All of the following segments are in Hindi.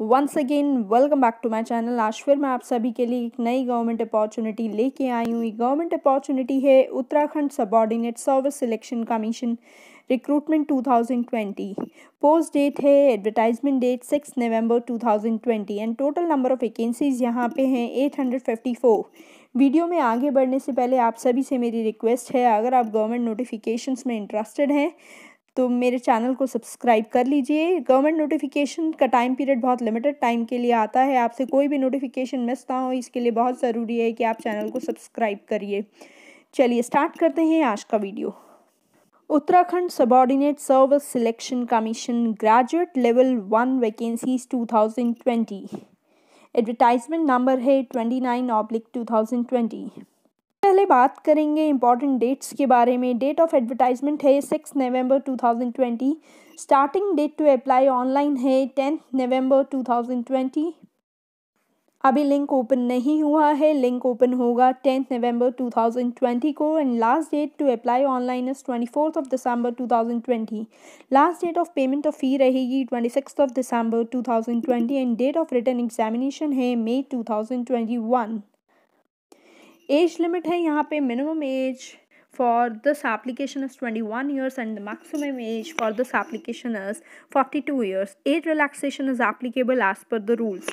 once again welcome back to my channel आज फिर मैं आप सभी के लिए एक नई गवर्नमेंट अपॉर्चुनिटी लेके आई हूँ ये गवर्नमेंट अपॉर्चुनिटी है Uttarakhand subordinate service selection commission recruitment 2020 post date है advertisement date 6 November 2020 and total number of vacancies यहाँ पे हैं 854 वीडियो में आगे बढ़ने से पहले आप सभी से मेरी रिक्वेस्ट है अगर आप गवर्नमेंट नोटिफिकेशन में इंटरेस्टेड हैं तो मेरे चैनल को सब्सक्राइब कर लीजिए गवर्नमेंट नोटिफिकेशन का टाइम पीरियड बहुत लिमिटेड टाइम के लिए आता है आपसे कोई भी नोटिफिकेशन मिस ना हो इसके लिए बहुत ज़रूरी है कि आप चैनल को सब्सक्राइब करिए चलिए स्टार्ट करते हैं आज का video Uttarakhand subordinate service selection commission graduate level one vacancies 2020 advertisement number है 29 नाइन ऑब्लिक टू पहले बात करेंगे इंपॉर्टेंट डेट्स के बारे में डेट ऑफ एडवर्टाइजमेंट है six November 2020 starting date to apply online है टेंथ नवंबर 2020 अभी लिंक ओपन नहीं हुआ है लिंक ओपन होगा टेंथ नवंबर 2020 को and last date to apply online is twenty fourth of December 2020 last date of payment of fee रहेगी twenty six of December 2020 and date of written examination है मई 2021 एज लिमिट है यहाँ पे minimum age application is twenty one years and the maximum age for this application is forty two years age relaxation is applicable as per the rules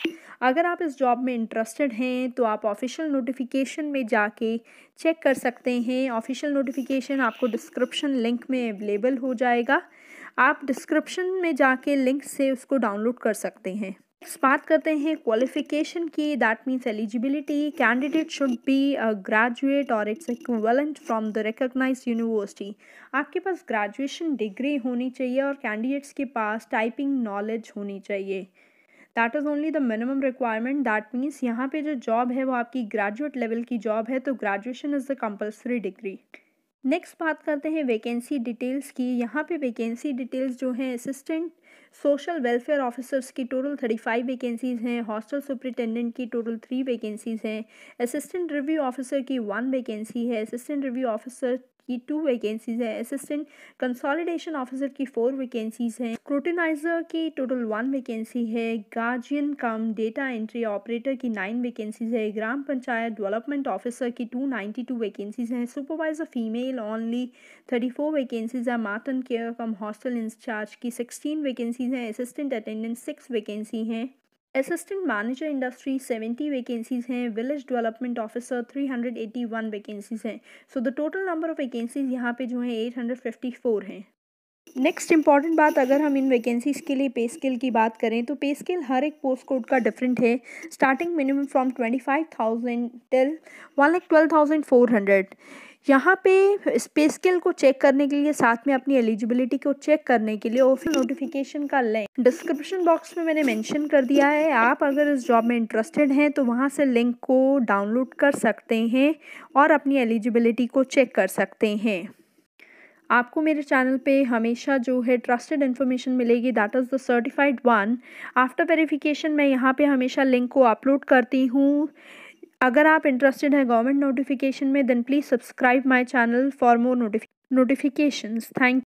अगर आप इस जॉब में इंटरेस्टेड हैं तो आप ऑफिशियल नोटिफिकेशन में जाके चेक कर सकते हैं ऑफिशियल नोटिफिकेशन आपको डिस्क्रिप्शन लिंक में अवेलेबल हो जाएगा आप डिस्क्रिप्शन में जाके लिंक से उसको डाउनलोड कर सकते हैं नेक्स्ट बात करते हैं क्वालिफिकेशन की that means eligibility candidate should be a graduate or its equivalent from the recognise university आपके पास ग्रेजुएशन डिग्री होनी चाहिए और कैंडिडेट्स के पास टाइपिंग नॉलेज होनी चाहिए that is only the minimum requirement that means यहाँ पे जो जॉब है वो आपकी ग्रेजुएट लेवल की जॉब है तो graduation is the compulsory degree next बात करते हैं वैकेंसी डिटेल्स की यहाँ पे वैकेंसी डिटेल्स जो हैं असिस्टेंट सोशल वेलफेयर ऑफिसर्स की टोटल थर्टी फाइव वैकेंसीज़ हैं हॉस्टल सुपरिटेंडेंट की टोटल थ्री वैकेंसीज़ हैं असिस्टेंट रिव्यू ऑफिसर की वन वैकेंसी है असिस्टेंट रिव्यू ऑफिसर की टू वैकेंसीज़ है असिस्टेंट कंसोलिडेशन ऑफिसर की फोर वैकेंसीज़ हैं स्क्रूटनाइजर की टोटल वन वैकेंसी है guardian cum data entry operator की नाइन वैकेंसीज़ है ग्राम पंचायत डेवलपमेंट ऑफिसर की टू नाइन्टी टू वैकेंसीज़ हैं supervisor female only thirty four vacancies है matron care cum hostel incharge की सिक्सटीन वैकेंसीज़ हैं असिस्टेंट अटेंडेंट सिक्स वैकेंसी हैं असिस्टेंट मैनेजर इंडस्ट्री 70 वैकेंसीज हैं विलेज डेवलपमेंट ऑफिसर 381 वैकेंसीज हैं so the total number of vacancies यहाँ पे जो है 854 हैं नेक्स्ट इंपॉर्टेंट बात अगर हम इन वैकेंसीज़ के लिए पे स्केल की बात करें तो पे स्केल हर एक पोस्ट कोड का डिफरेंट है starting minimum from twenty five thousand till one lakh twelve thousand four hundred यहाँ पे स्पेस स्केल को चेक करने के लिए साथ में अपनी एलिजिबिलिटी को चेक करने के लिए ऑफिस नोटिफिकेशन का लिंक डिस्क्रिप्शन बॉक्स में मैंने मेंशन कर दिया है आप अगर इस जॉब में इंटरेस्टेड हैं तो वहाँ से लिंक को डाउनलोड कर सकते हैं और अपनी एलिजिबिलिटी को चेक कर सकते हैं आपको मेरे चैनल पे हमेशा जो है ट्रस्टेड इन्फॉर्मेशन मिलेगी that is the certified one after verification मैं यहाँ पे हमेशा लिंक को अपलोड करती हूँ अगर आप इंटरेस्टेड हैं गवर्नमेंट नोटिफिकेशन में then please subscribe my channel for more notifications thank